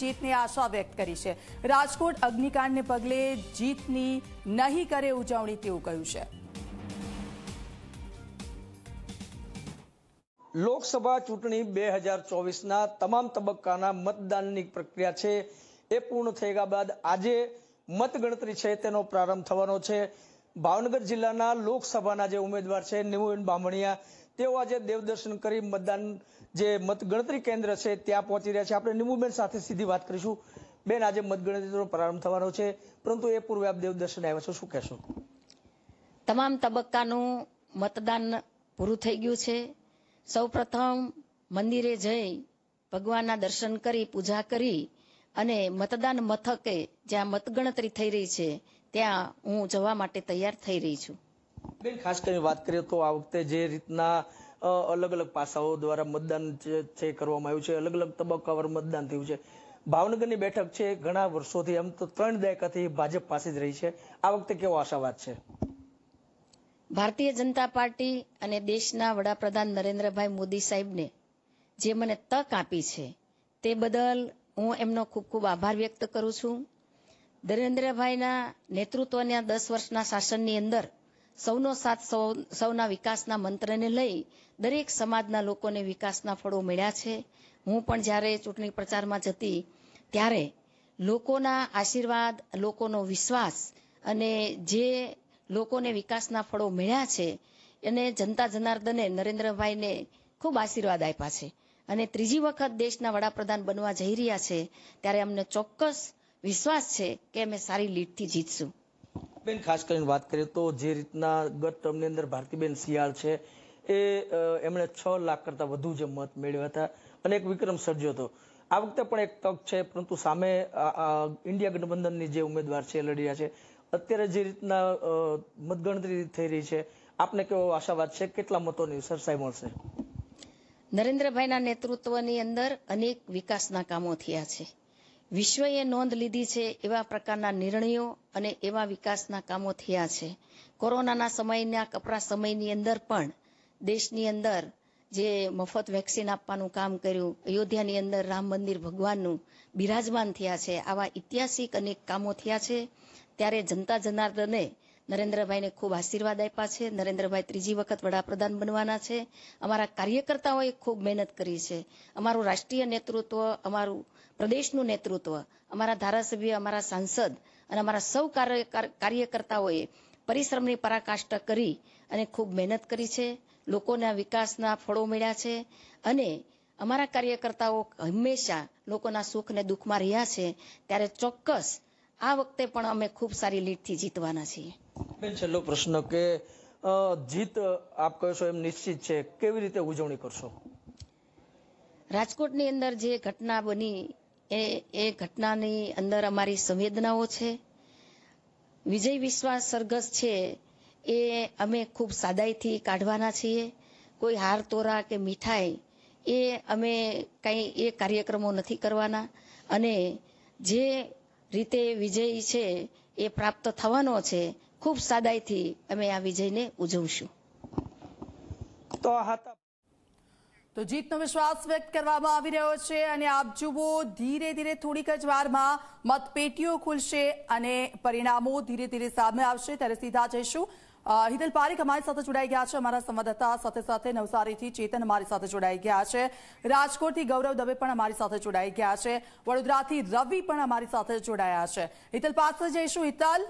જીતની આશા વ્યક્ત કરી છે રાજકોટ અગ્નિકાંડને પગલે જીતની નહીં કરે ઉજવણી તેવું કહ્યું છે લોકસભા ચૂંટણી બે હજાર ચોવીસના તમામ તબક્કાના મતદાનની પ્રક્રિયા છે એ પૂર્ણ થઈ ગયા બાદ આજે મતગણતરી છે તેનો પ્રારંભ થવાનો છે ભાવનગર જિલ્લાના લોકસભાના જે ઉમેદવાર છે નિમુબેન બામણીયા તેઓ આજે દેવદર્શન કરી મતદાન જે મતગણતરી કેન્દ્ર છે ત્યાં પહોંચી રહ્યા છે આપણે નિમુબેન સાથે સીધી વાત કરીશું બેન આજે મતગણતરીનો પ્રારંભ થવાનો છે પરંતુ એ પૂર્વે આપ દેવદર્શન આવ્યા છો શું કહેશો તમામ તબક્કાનું મતદાન પૂરું થઈ ગયું છે સૌપ્રથમ મંદિરે જઈ ભગવાનના દર્શન કરી પૂજા કરી અને મતદાન મથકે જ્યાં મતગણતરી થઈ રહી છે ત્યાં હું જવા માટે તૈયાર થઈ રહી છું બેન ખાસ કરીને વાત કરીએ તો આ વખતે જે રીતના અલગ અલગ પાસાઓ દ્વારા મતદાન છે કરવામાં આવ્યું છે અલગ અલગ તબક્કાવાર મતદાન થયું છે ભાવનગરની બેઠક છે ઘણા વર્ષોથી એમ તો ત્રણ દાયકાથી ભાજપ પાસે જ રહી છે આ વખતે કેવો આશાવાદ છે ભારતીય જનતા પાર્ટી અને દેશના વડાપ્રધાન નરેન્દ્રભાઈ મોદી સાહેબને જે મને તક આપી છે તે બદલ હું એમનો ખૂબ ખૂબ આભાર વ્યક્ત કરું છું નરેન્દ્રભાઈના નેતૃત્વના દસ વર્ષના શાસનની અંદર સૌનો સાથ સૌના વિકાસના મંત્રને લઈ દરેક સમાજના લોકોને વિકાસના ફળો મળ્યા છે હું પણ જ્યારે ચૂંટણી પ્રચારમાં જતી ત્યારે લોકોના આશીર્વાદ લોકોનો વિશ્વાસ અને જે લોકોને વિકાસના ફળો મળ્યા છે એને જનતા જનાર્દને નરેન્દ્રભાઈને ખૂબ આશીર્વાદ આપ્યા છે અને ત્રીજી વખત દેશના વડાપ્રધાન બનવા જઈ રહ્યા છે ત્યારે અમને ચોક્કસ વિશ્વાસ છે કે અમે સારી લીડથી જીતશું બેન ખાસ કરીને વાત કરીએ તો જે રીતના ગત ટર્મની અંદર ભારતીબેન શિયાળ છે એ એમણે છ લાખ કરતાં વધુ જે મત મેળવ્યા હતા અને એક વિક્રમ સર્જ્યો હતો આ વખતે પણ એક તક છે પરંતુ સામે ઇન્ડિયા ગઠબંધનની જે ઉમેદવાર છે લડી રહ્યા છે અત્યારે જે રીતના મતગણતરી થઈ રહી છે આપને કેવો આશાવાદ છે કેટલા મતોની સરસાઈ મળશે નરેન્દ્રભાઈના નેતૃત્વની અંદર અનેક વિકાસના કામો થયા છે વિશ્વએ નોંધ લીધી છે એવા પ્રકારના નિર્ણયો અને એવા વિકાસના કામો થયા છે કોરોનાના સમયના કપરા સમયની અંદર પણ દેશની અંદર જે મફત વેક્સિન આપવાનું કામ કર્યું અયોધ્યાની અંદર રામ મંદિર ભગવાનનું બિરાજમાન થયા છે આવા ઐતિહાસિક અનેક કામો થયા છે ત્યારે જનતા જનાર્દને નરેન્દ્રભાઈને ખૂબ આશીર્વાદ આપ્યા છે નરેન્દ્રભાઈ ત્રીજી વખત વડાપ્રધાન બનવાના છે અમારા કાર્યકર્તાઓએ ખૂબ મહેનત કરી છે અમારું રાષ્ટ્રીય નેતૃત્વ અમારું પ્રદેશનું નેતૃત્વ અમારા ધારાસભ્ય અમારા સાંસદ અને અમારા સૌ કાર્યકર્તાઓએ પરિશ્રમની પરાકાષ્ઠા કરી અને ખૂબ મહેનત કરી છે લોકોના વિકાસના ફળો મળ્યા છે અને અમારા કાર્યકર્તાઓ હંમેશા લોકોના સુખ ને દુઃખમાં રહ્યા છે ત્યારે ચોક્કસ આ વખતે પણ અમે ખૂબ સારી લીડથી જીતવાના છીએ બેન છેલ્લો પ્રશ્ન કે જીત આપ કહો છો એમ નિશ્ચિત છે કેવી રીતે ઉજવણી કરશો રાજકોટની અંદર જે ઘટના બની એ એ ઘટનાની અંદર અમારી સંવેદનાઓ છે વિજય વિશ્વાસ સરઘસ છે એ અમે ખૂબ સાદાઈથી કાઢવાના છીએ કોઈ હાર તોરા કે મીઠાઈ એ અમે કંઈ એ કાર્યક્રમો નથી કરવાના અને જે રીતે વિજય છે એ પ્રાપ્ત થવાનો છે ખૂબ સાદાઈથી અમે આ વિજયને ઉજવશું તો હતા તો જીતનો વિશ્વાસ વ્યક્ત કરવામાં આવી રહ્યો છે અને આપ જુઓ ધીરે ધીરે થોડીક જ વારમાં મતપેટીઓ ખુલશે અને પરિણામો ધીરે ધીરે સામે આવશે ત્યારે સીધા જઈશું હિતલ પારીખ અમારી સાથે જોડાઈ ગયા છે અમારા સંવાદદાતા સાથે સાથે નવસારીથી ચેતન અમારી સાથે જોડાઈ ગયા છે રાજકોટથી ગૌરવ દવે પણ અમારી સાથે જોડાઈ ગયા છે વડોદરાથી રવિ પણ અમારી સાથે જોડાયા છે હિતલ પાસે જઈશું હિતલ